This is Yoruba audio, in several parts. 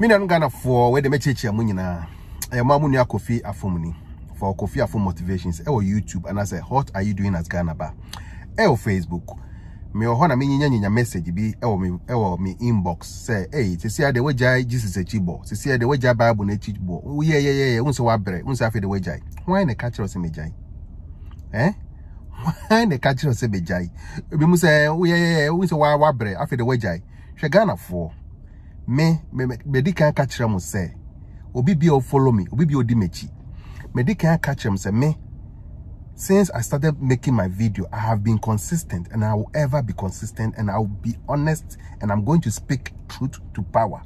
Mina nanu Ghana for where they mechechia eh, mu nyinaa ɛyɛ maa mu nua kofi afom for kofi afom motivations ɛwɔ eh, youtube and i say what are you doing as ghana ba ɛwɔ eh, facebook me wɔ hɔ na menyinya nyinya message bi ɛwɔ me ɛwɔ me inbox sɛ ɛyi sisi ade wagyae jesus akyi bɔ sisi ade wagyae bible n'akyi bɔ woyɛyɛyɛyɛ wonsɛ wabrɛ wonsɛ afei de wagyae hwan na ɛka kyerɛ sɛ megyae ɛn hwan na ɛka kyerɛ sɛ megyae ebi mu sɛ woyɛyɛyɛ wonsɛ wabrɛ afei de wagyae Ghana for me me me medi kan ka kyerɛ mo sɛ obi bi a follow me obi bi odi m'akyi medi kan ka kyerɛ mo sɛ me since I started making my video, I have been consistent and I will ever be consistent and I will be honest and I'm going to speak truth to power.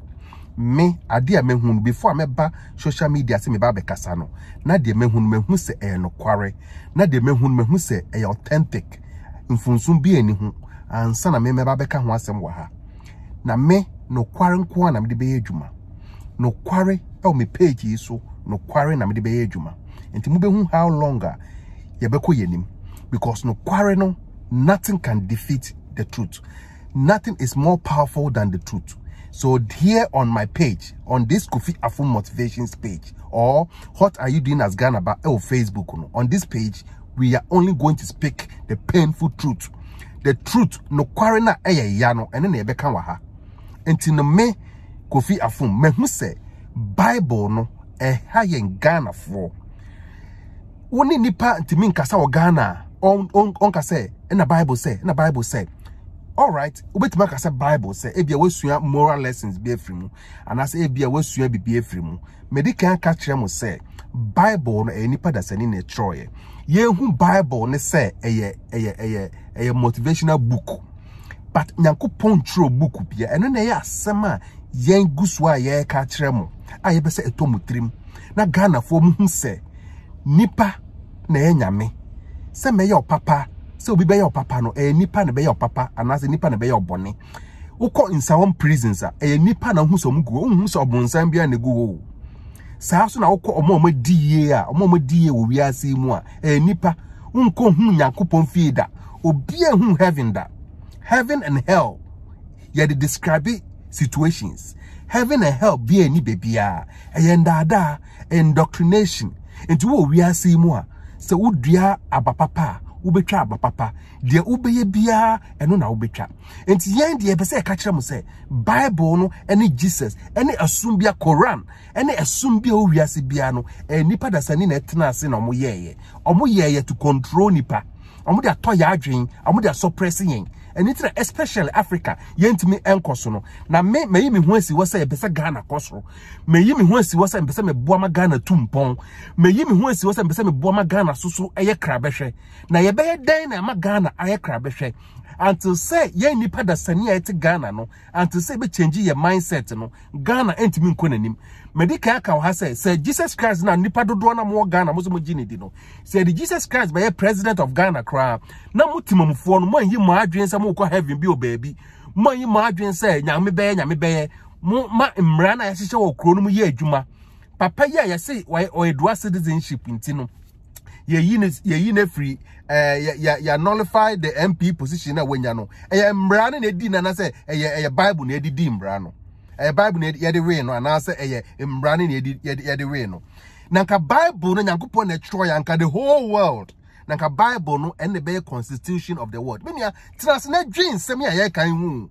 Me, adia me hun, before me ba social media se meba bekasano, na de me hun me hun se e no kware, na de me hun me hun se e authentic, mfunsun bi eni hun, ansana me me meba beka hun asem waha. Na me, nokware nko a na mede bɛyɛ adwuma nokware ɛwɔ me page yi so nokware na mede bɛyɛ adwuma nti mobɛhu how long ye yɛbɛkɔ yɛnim because no kware no nothing can defeat the truth nothing is more powerful than the truth so here on my page on this kofi afu motivations page or what are you doing as ghana about oh facebook no on this page we are only going to speak the painful truth the truth no kware na ɛyɛ ya no ɛne na yɛbɛka wɔ ha nti no me kofi afom mehu sɛ bible no ha yɛn ghanafoɔ wo ne nipa ntumi nkasa wɔ ghana a ɔnka sɛ na bible sɛ ɛna bible sɛ alright wobɛtumi aka sɛ bible sɛ ebia wasua moral lessons bi afiri mu anaasɛ ebia wasua biribi afiri mu mede kan ka kyerɛ mo sɛ bible no ɛyɛ nipa dasani na ɛtwerɛeɛ yɛnhu bible ne sɛ ɛyɛ ɛyɛ ɛyɛ ɛyɛ motivational book but nyankopɔn ntwerɛ book bia eno na ɛyɛ asɛm a yen gu so a yɛreka kyerɛ mo a yɛbɛ sɛ ɛtɔ mo tirim na ghanafoɔ mu hu sɛ nipa na ɛyɛ nyame sɛ mɛyɛ ɔpapa sɛ obi bɛyɛ ɔpapa no ɛyɛ nipa na bɛyɛ ɔpapa anaasɛ nipa na bɛyɛ ɔbɔne wokɔ nsawɔn prisons a ɛyɛ nipa na hu sɛ ɔmo gu hɔ hu sɛ ɔbɔnsan bi a na egu hɔ saa so na wokɔ ɔmo a ɔmo di yie a ɔmo a ɔmo di yie wɔ wiase mu a ɛyɛ nipa nkɔ hu nyankopɔn fie da obi a hu heaven da heaven and hell yeah, yɛde describe situations heaven and hell bia ni bebia ɛyɛ ndaadaa indoctrination nti wo wiase yi mu So sɛ wodua abapapa a abapapa Dia wobɛyɛ biara ɛno na wobɛtwa nti yɛn deɛ ɛpɛ sɛ ɛka kyerɛ mo sɛ bible no ne jesus ne ɛsom bia Quran, ne ɛsom bia wowiase biara no ɛyɛ eh, nipa dasani na ɛtena ase na ɔmo yɛɛyɛ to control nipa ɔmo de atɔ yɛ adwen ɔmo de asɔprɛse ɛno ntina especially africa yɛntumi nkɔ so no na me mayi me ho asi wɔ sɛ yɛpɛ ghana kɔ soro mayi me ho asi wɔ sɛ mpɛ sɛ ghana tu mpɔn mayi me ho asi wɔ sɛ mpɛ sɛ ghana soso ɛyɛ krabɛhwɛ na yɛbɛyɛ dɛn na ɛma ghana ayɛ krabɛhwɛ until say, yɛn nipa dasani a ɛte ghana no until say be change yɛ mindset no ghana ntumi nkɔ n'anim medica aka wɔ ha sɛ jesus christ na nipa dodoɔ na mo ghana mo nso mo gye di no sɛ de jesus christ be president of ghana koraa na mo timamufoɔ no mo anyi mo adwene sɛ mo kɔ heaven bi o baabi mo anyi mo adwene sɛ nyame bɛyɛ nyame bɛyɛ mo ma mmara na yɛhyehyɛ wɔ kuro no mu yɛ adwuma papa yi a yɛse ɔyɛ dual citizenship nti Ye, yɛyi no firi eh, yɛnullify the mp position a wanya no ɛyɛ mmara no na ɛdi no anasɛ ɛyɛ bible na yɛde di mmara no ɛyɛ bible na yɛde wee no anaasɛ ɛyɛ mmara no na yɛde wee no na nka bible no nyankopɔn na ɛtwerɛ yɛ anka the whole world na nka bible no ɛna ɛbɛyɛ constitution of the world menua tena ase na dwe nsɛm ye, yɛrekan ho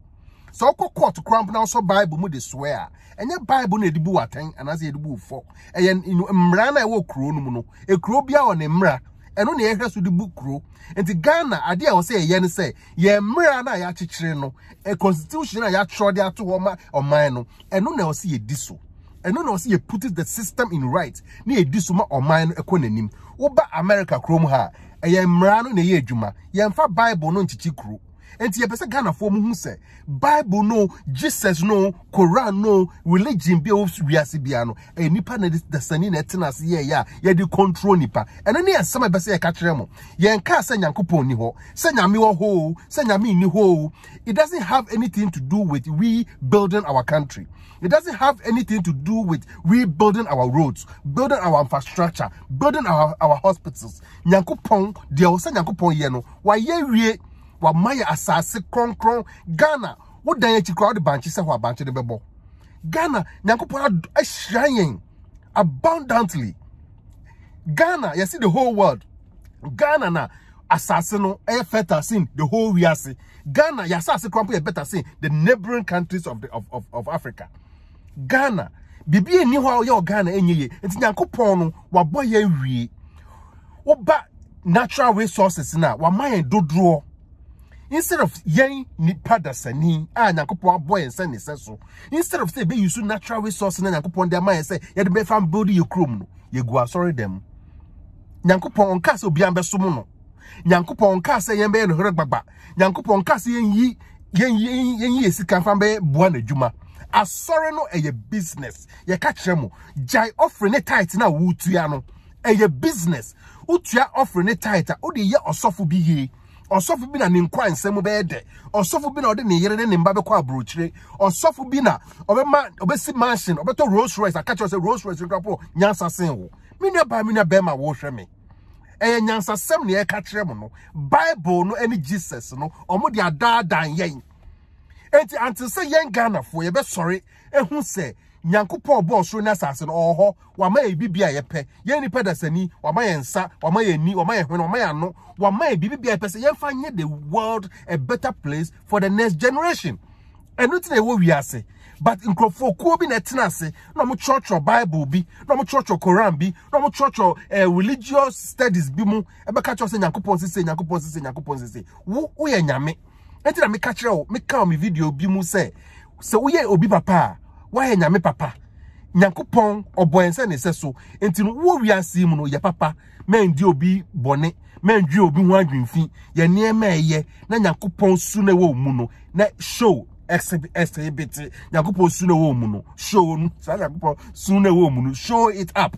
sɛ wokɔ court koraa mpona wosɔ bible mu de soɛ a ɛnyɛ bible na ɛde bu watɛn anaasɛ yɛde bu fɔ ɛyɛ mmara na ɛwɔ kuro no mu no ɛkuro bia wɔ ne mmara ɛno na yɛhwɛ so de bu kuro nti ghana adeɛ a wɔsɛ yɛyɛ no sɛ yɛn mmerɛ no a yɛakyekyere no constitution a yɛatwerɛ de ato hɔ ma ɔman no ɛno na wɔsɛ yɛdi so ɛno na wɔsɛ yɛput the system in right na yɛdi so ma ɔman no ɛkɔ n'anim woba america kurom ha a ɛyɛ mmara no na ɛyɛ adwuma yɛmfa bible no nkyekye kuro And you better Ghana for Muhuse. Bible no, Jesus no, Quran no, religion be of Riasibiano. A nipa na the sanin etinas ye ya, ye di control nipa. And any as some best Ye Yen ka senya coupon niho, senya miwoho. ho, senya mi niho. It doesn't have anything to do with we building our country. It doesn't have anything to do with we building our roads, building our infrastructure, building our, our hospitals. Nyankupon, the Osa Nyankupon Yeno, why ye wama yɛ asase kronkron ghana wodan akyi koraa wode bankye sɛ hɔ abankye de bɛbɔ ghana nyankopɔn ahyira yɛn abundantly ghana yɛse the whole world ghana na asase no ɛyɛ fertile sin the whole wiase ghana yɛasase kronkron yɛ better sin the neighboring countries of, the, of, of, of africa ghana biribi ani hɔ a ɔyɛ ghana ɛnyɛ yie nti nyankopɔn no wabɔ yɛn wie woba natural resources na wama yɛn dodoɔ instead of yɛn nipa dasani ah nyankopɔn abɔ yɛn sɛ ne sɛ so instead of say be use natural resource na nyankopɔn de ama yɛn sɛ yɛde bɛfa mbɔde yɛ kurom no yɛgu asɔre dɛm nyankopɔn ɔnka sɛ obiara bɛsom no nyankopɔn ɔnka sɛ yɛn bɛyɛ nohore gbagba nyankopɔn ɔnka sɛ yɛnyi yɛnyi yɛnyi yɛ sika fan bɛyɛ boa n'adwuma asɔre no ɛyɛ business ye kyerɛ mo gyae ɔfiri ne tight na ya no e ye business wotua ɔfiri ne tight a wode yɛ ɔsɔfo bi yie ɔsɔfo bi na ne nkwa nsɛm bɛyɛ dɛ ɔsɔfo bi na ɔde ne yere ne ne mba bɛkɔ aburokyire ɔsɔfo bi na ɔbɛma ɔbɛsi mansion ɔbɛtɔ rolls royce aka kyerɛ sɛ rolls royce nkorapɔ nyansa sen wo me nua baa me nua bɛrima wɔrehwɛ me ɛyɛ nyansasɛm na yɛka kyerɛ mu no bible no ne jesus no ɔmo de adaadan yɛn nti ante sɛ yɛn ghanafoɔ yɛbɛsɔre ehu sɛ nyankopɔn bɔ ɔsoro ne asase no ɔwɔ hɔ wama yɛ bibi a yɛpɛ yɛn nipa dasani wama yɛ nsa wama yɛ ni wama yɛ hwene wama yɛ ano wama yɛ bibi bi yɛpɛ sɛ yɛmfa nyɛ the world a better place for the next generation ɛno ti na ɛwɔ wiase but nkurɔfoɔ kuo bi na ɛtena ase na ɔmo kyerɛkyerɛ bible bi na ɔmo kyerɛkyerɛ koran bi na ɔmo kyerɛkyerɛ ɛɛ eh, religious studies bi mu ɛbɛka kyerɛ sɛ nyankopɔn sise nyankopɔn sise nyankopɔn sise wo woyɛ nyame ɛti na meka kyerɛ wo meka wɔ mi video bi mu sɛ sɛ woyɛ obi papa a wayɛ nyame papa nyankopɔn ɔbɔ nsa ne sɛ so nti no wo wiase mu no yɛ papa mɛndi obi bɔne mɛndi obi ho adwemfi yɛ nneɛma ɛyɛ na nyankopɔn su na ɛwɔ mu no na show exhibit nyankopɔn su na ɛwɔ mu no show no saa nyankopɔn su na ɛwɔ mu no show it up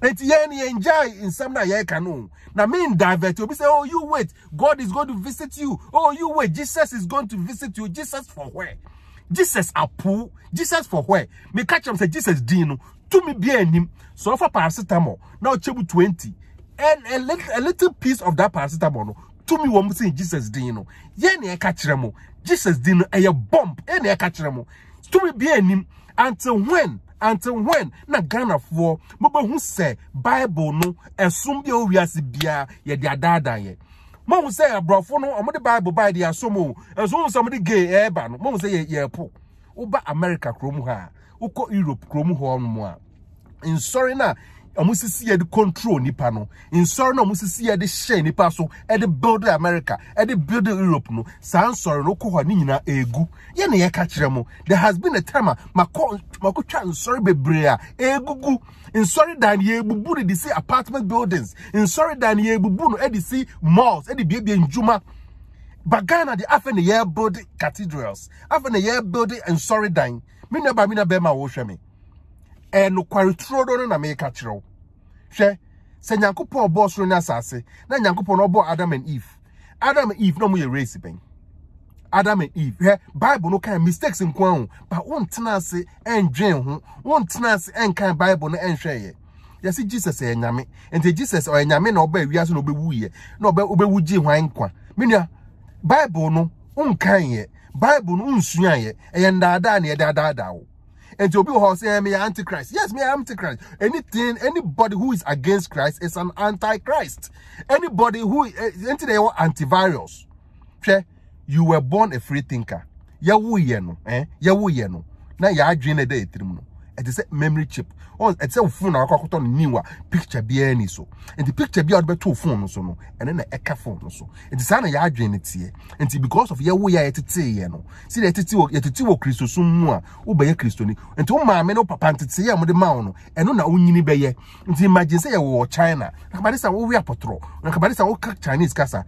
nti yɛn ni yɛn gya nsɛm na yɛn ka no na me n divert obi sɛ oh you wait god is going to visit you oh you wait jesus is going to visit you jesus for where. Jesus apu. Jesus for where? Me catch him say Jesus dino. To me be him. So for paracetamol. Now chebu 20. And a little, a little piece of that paracetamol. No. To me one thing Jesus dino. Ye ne catch remo. Oh. Jesus dino a ye bomb. E ne catch remo. Oh. To me be him. Until when? Until when? Na Ghana for. Mube who say Bible no. Esum bi o wiasi biya. Ye di adadan ye mahu sɛ aborɔfo no ɔmode bible bae de asom o ɛso wohu sɛ ɔmode gay ɛɛba no mahu sɛ yɛpo woba america kurom hɔ a wokɔ europe kurom hɔ no mu a nsɔre no a ɔmo sisi yɛ de control nipa no nsɔre na ɔmo sisi yɛ de hyɛ nipa so ɛde build america ɛde build europe no saa nsɔre no kɔ hɔ ne nyinaa egu yɛ na yɛka kyerɛ mo there has been a time a makɔ makɔ twa nsɔre bebree a egugu nsɔre dan yɛ ebubu no de si apartment buildings nsɔre dan yɛ ebubu no ɛde si malls ɛde biebie ndwuma but ghana de afɛ na yɛ build cathedrals afɛ na yɛ build nsɔre dan mi na ba mi na bɛrima a wɔhwɛ mi. ɛnokwareturo do no na meka kyerɛ wo hwɛ sɛ nyankopɔn ɔbɔɔ soro ne asase na nyankopɔn no ɔbɔɔ adam and eve adam and eve na ɔmo yɛ race bɛn adam and eve hɛ bible no kan mistakes nko ahu but wontena ase ɛndwen ho wontena ase ɛnkan bible no ɛnhwɛ yɛ yɛsi jesus ɛyɛ nyame nti jesus ɔyɛ nyame na ɔbɛ wiase na ɔbɛwu yɛ na ɔbɛ ɔbɛwu gye hwan nkwa menua bible no nkan yɛ bible no nsua yɛ ɛyɛ ndaadaa na wo And you'll be horse, i me antichrist. Yes, me antichrist. Anything, anybody who is against Christ is an antichrist. Anybody who, into eh, the antivirus. You were born a free thinker. Yawu yeno, eh? Yawu yeno. Na ya adwene dey tirim no. ɛte a memory chip Oh, it's a phone na wakɔ akɔtɔ no new a picture biara ni so the picture bi a two bɛto phone so no then na ɛka phone no so nti saa na yɛadwene ne teɛ nti because of your yɛwo yɛ a yɛtete yɛ no si na yɛtete wɔ yɛtete wɔ Who mu a wobɛyɛ kristoni nti wo maame ne wo papa ntete yɛ the man. ma and no ɛno na wonyini bɛyɛ nti imagine say sɛ yɛwɔ china nakabade sɛ wowe apɔtorɔ nakabade sɛ woka chinese kasa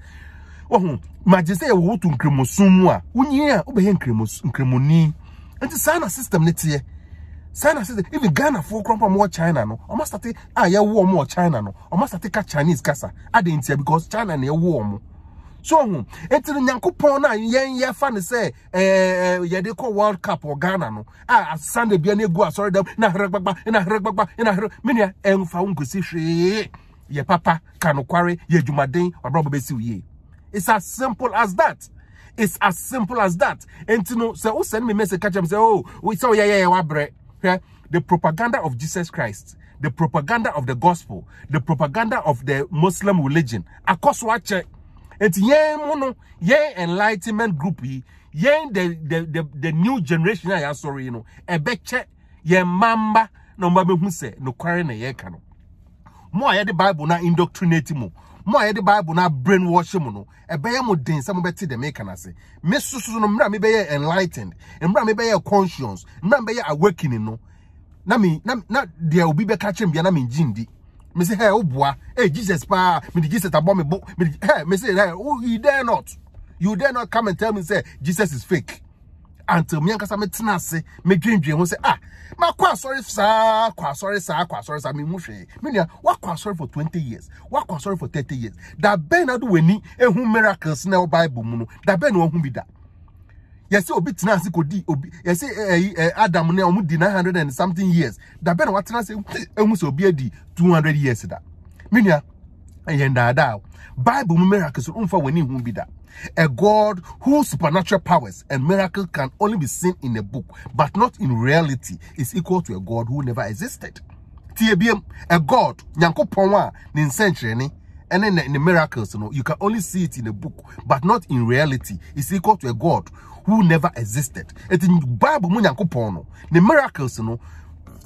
wɔho oh, hmm. imagine sɛ yɛwɔ woto nkremosum mu a wonyini oh, a wobɛyɛ nkremoni nti saa na system ne teɛ China says if Ghana for crop more China no, I must start ah yeah war more China no, I must start Chinese casa. I didn't say because China near war more. So ho, hmm, enti nyankopon na ah, yen ye fa say eh, eh ye de World Cup or Ghana no. Ah Sunday bia ne go asori dem na hregbagba na hregbagba na hre menia enfa wo nkosi hwe. Ye papa kanokware ye dwumaden wabra bobesi ye. It's as simple as that. It's as simple as that. Enti no se wo send me message catch him say oh we saw yeah yeah yeah wabre. the propaganda of Jesus Christ, the propaganda of the gospel, the propaganda of the Muslim religion, akoswache, it's yen mono, yen enlightenment groupie, yen the, the, the, the new generation, I am sorry, you know, ebeche, yen mamba, no mbabe hunse, no kware na yekano. Mo de Bible na indoctrinate mo mo a yɛde bible na brainwash mu no ɛbɛyɛ mo den sɛ mobɛte dɛm ɛka no ase me soso no mmerɛ a enlightened mmerɛ a conscience mmerɛ a awakening no na me na na there obi be kyerɛ me na mengye jindi me sɛ hɛ woboa hey jesus me mede jesus abɔ me bo me say hey you dare not you dare not come and tell me say jesus is fake until me me metena ase medwendwen ho sɛ ah makɔ asɔre saa kɔ sa saa kɔ asɔre saa mehu hwee me nua woakɔ asɔre for 20 years woakɔ asɔre for 30 years da Ben na de w'ani ehu miracles na ɛwɔ bible mu no da Ben na wɔn ho bi da yɛsɛ obi tena ase kɔdi obi yɛsɛ ɛyi ɛ adam ne omu di nine hundred and something years da Ben na watena ase ehu sɛ obi adi two hundred years da me nua ɛyɛ ndaadaa bible mu miracles unfa w'ani hu bi da. A God whose supernatural powers and miracles can only be seen in a book, but not in reality, is equal to a God who never existed. TBM, a God, Nyankopon, Ninsenchene, and then in the miracles, you know, you can only see it in a book, but not in reality. is equal to a God who never existed. It's in Bible, Nyankopon, the miracles, you know,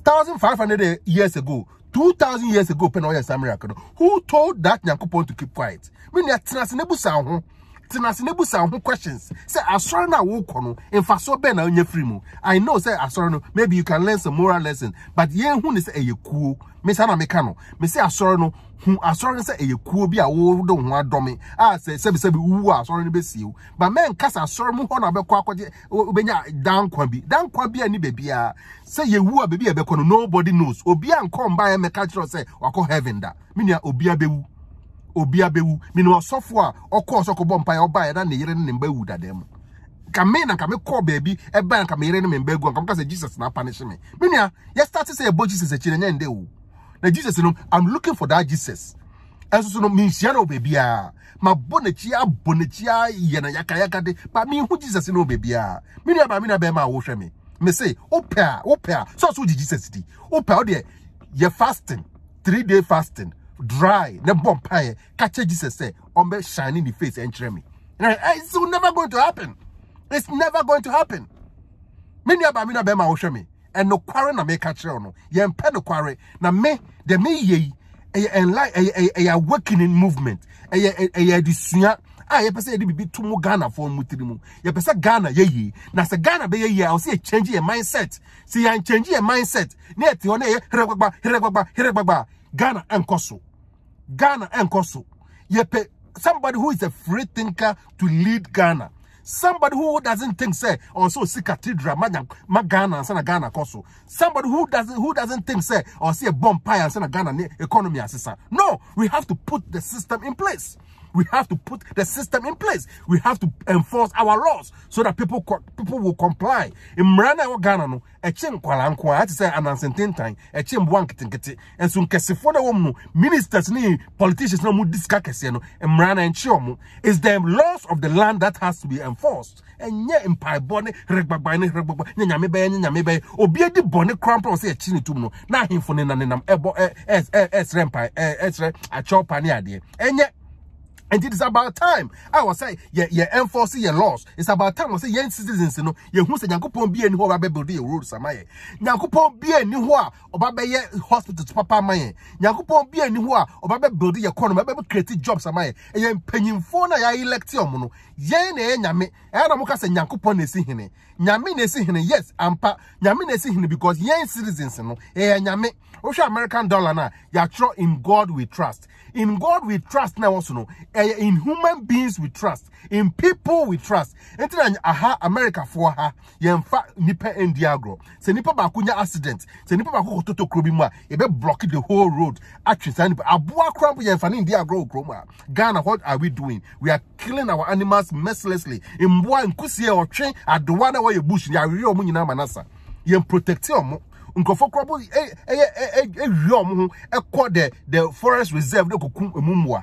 1,500 years ago, 2,000 years ago, Penoya Samuel, who told that Nyankopon to keep quiet? When they are transnebu sound, tena ase nebusa ho questions sɛ asɔre no a wokɔ no mfasoɔ bɛn na wonya firi mu i know sɛ asɔre no maybe you can learn some moral lesson but yɛnhu ne sɛ ɛyɛ kuo mesa na meka no mesɛ asɔre no hu asɔre no sɛ ɛyɛ kuo bi a wode wo ho adɔme a sɛ sɛbisɛbi wowu a asɔre no bɛsie wo but mɛnkasa asɔre mu hɔ na wobɛkɔ akɔgye wobɛnya dankwa bi dankwa bi a ni baabiaa sɛ yɛwu a baabi a yɛbɛkɔ no nobody knows obiaa nkɔ mbaeɛ mɛka kyerɛ sɛ wakɔ heaven da menua obia bɛwu obi abɛwu mene ɔsɔfoɔ a ɔkɔɔ sɛ ɔkɔbɔ mpaeɛ ɔbaeɛ na ne yere ne ne mba wu dadaa mu kame na kame kɔɔ baabi ɛbae na kame yere ne me mba gu a kamka jesus na apane hye me me nua yɛstarte sɛ yɛbɔ jesus akyi na nyɛ ndɛ o na jesus no i'm looking for that jesus ɛnso so no menhyia no baabiaa mabɔ n'akyi abɔ n'akyi ayɛ no yakayaka de ba menhu jesus no baabiaa me nua baa me nua bɛrima a wohwɛ me me se wopɛ a wopɛ a sɛ ɔso jesus di wopɛ a wodeɛ yɛ fasting three day fasting dry ne bomb pie catch jesus say on be shining the face and me eh, it's never going to happen it's never going to happen me ni aba me na be ma wo me and no quarry na me ka kire no ye mpe no kware na me the me ye eye enlight eye eye awakening movement eye eye adisua a ye pese ye be to mu Ghana for mu tiri mu ye pese Ghana ye ye Now say Ghana be ye ye a se change your mindset se yan change your mindset na e ti one ye hregbagba hregbagba hregbagba Ghana enkoso Ghana and Koso. Yepe, somebody who is a free thinker to lead Ghana. Somebody who doesn't think say or oh, so see cathedral ma Ghana and sana Ghana Koso. Somebody who doesn't who doesn't think say or oh, see a bomb pie and sana Ghana economy assisa. No, we have to put the system in place we have to put the system in place. We have to enforce our laws so that people people will comply. In Mrana or Ghana, no, a chin kwalankwa, I say an uncertain time, a chin wankitin and soon Kessifor the woman, ministers, ni politicians, no mood discacasiano, and Mrana and Chiomu, is the laws of the land that has to be enforced. And yet, in Pibone, Regbabine, Regbaba, Yamebe, Yamebe, Obia de Bonne Cramper, say a chinny tumno, Nahin Funinanam, Ebo, S. S. Rempai, S. Achopaniadi, and yet. And it is about time. I was say, yeah, yeah, enforce your laws. It's about time. I say, young citizens, you know, you who say, Yankupon be any who are your roads, am I? Yankupon be any who or baby hospital to papa, my Yankupon be any or baby building your corner, baby create jobs, am And you're penning phone, I elect your mono. Yene, Yame, and I'm going to say, Yankupon is in it. Yamin is in it, yes, Ampa, Yamin is in because young citizens, you know, eh, Yame, Osha American dollar now, you're in God we trust. In God we trust now, also, no. in human beings we trust, in people we trust. Enti na aha America for ha, yemfa nipe endi agro. Se nipa bakunya kunya accident, se nipa ba ko toto kro bi be block the whole road. Actually san nipa aboa kramp yemfa ne endi agro Ghana what are we doing? We are killing our animals mercilessly. Mboa nkusie otwe adowa na wo ye bush, ya wi o mu nyina manasa. Yem protect omo nkɔfo eh eh eh eh eh ɔmo eh ɛkɔ the the forest reserve de koko emu mmoa.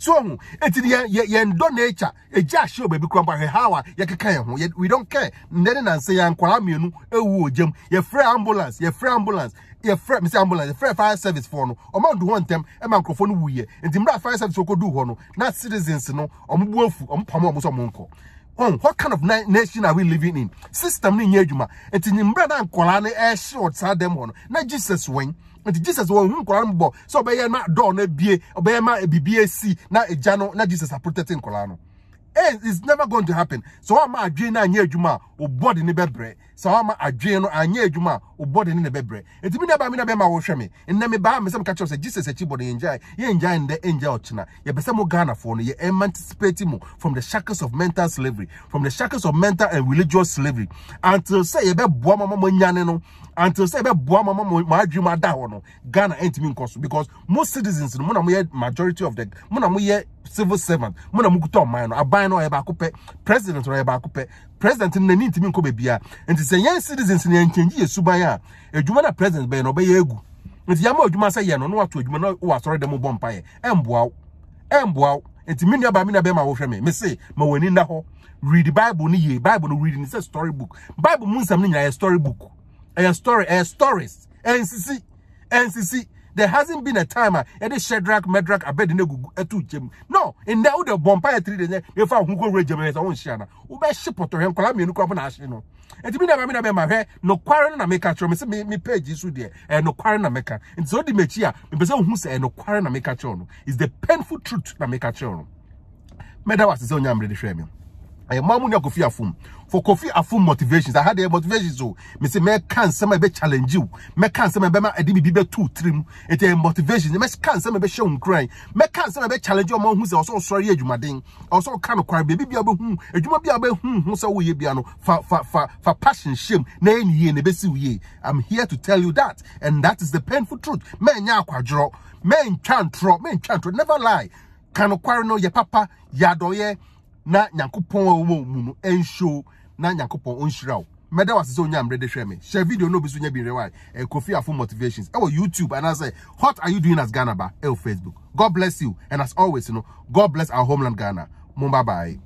so ho eti ye ye ye ndo nature eja ahye obabi kura ba hawa ye keka ye ho we don't care ndene na nse ya nkwara mienu ewu ojem ye free ambulance ye free ambulance ye free ambulance ye free fire service for no o ma du ho ntem e ma nkrofo no wuye enti mra fire service ko du ho no na citizens no omo bu afu omo pamo omo so omo nko on oh, what kind of nation are we living in system ni nyɛ adwuma nti nyimbrɛ na nkɔla ne ɛhye ɔtena dɛm hɔ no na jesus wɛn enti jesus wɔn hu nkɔla no bɔ sɛ ɔbɛyɛ ma dɔɔ no abie ɔbɛyɛ ma e bibi esi na egya no na jesus aprotect nkɔla no eh it's never going to happen so ɔma adwene na nyɛ adwuma ɔbɔ de saa ama adwene no anyɛ adwuma a wo bɔde ne ne bɛbrɛ ɛti mi nabaa mi na bɛma wohwɛ me nnɛ me baa me sɛ meka kyerɛ sɛ jesus akyi bɔde yɛngyae yɛngyae ndɛ ɛngya ɔkyena yɛpɛ sɛ mo ghanafoɔ no yɛ anticipate mu from the shackles of mental slavery from the shackles of mental and religious slavery until say sɛ yɛbɛboa ma ma manyane no until sɛ yɛbɛboa ma ma maadwe mu ada hɔ no ghana ɛntumi nkɔ so because mo citizens no mo na moyɛ majority of the mo na moyɛ civil servant mo na mokuta ɔman no aban no ɔyɛ baako pɛ president no ɔyɛ baako pɛ president n'ani ntumi nkɔ baabi a nti sɛ yɛn citizens no yɛnkyɛngye yɛ suban a adwuma na president bɛyɛ no ɔbɛyɛ agu nti yɛama adwuma sɛ yɛ no na wato adwuma na wɔ asɔre dɛm bɔ mpaeɛ ɛmboa wo ɛmboa wo nti me nuabaa me nuabɛma wohwɛ me me se ma w'ani nna hɔ read bible no yie bible no read ni sɛ story book bible mu nsɛm ni nyinaa yɛ story book ɛyɛ story ɛyɛ stories ɛnsisi ɛnsisi There hasn't been a time ah, any Shadrach, Medrach, Abednego 2 Jim. No, in that the bombay three days, eh, if I go read Jim as eh, own Shana, Ube ship to him, Columbia, no crop national. And to be never been my hair, no quarrel and make a chum, me, me page is there, and eh, no quarrel and make a. And so the mechia, ah, because person who say no quarrel and make a chum is the painful truth that make a chum. Medawasi, so I'm ready to share me ɛyɛ maa mu ne afum for kofi afum motivations i had the motivations. so me say me can sɛ me be challenge you me can sɛ me be ma edi bibi be two trim it a motivation me can sɛ me be show crying. me can sɛ me be challenge ɔmo hu sɛ ɔsɔ ɔsɔre adwumaden ɔsɔ kan kwara bi bia be hu adwuma bia be hu hu sɛ wo ye bia no fa fa fa fa passion shame na ye ye na be si ye i'm here to tell you that and that is the painful truth me nya akwadro me ntwa me ntwa never lie kan kwara no ye papa ya do ye na nyankopɔn a wɔwɔ mu no nhyio na nyankopɔn ɔnhyira wo mɛda wase sɛ onya mmerɛ de me Share video no obi so nya bi rewa kofi afo motivations ɛwɔ youtube and i say what are you doing as ghana ba ɛwɔ facebook god bless you and as always you know god bless our homeland ghana mumba bye bye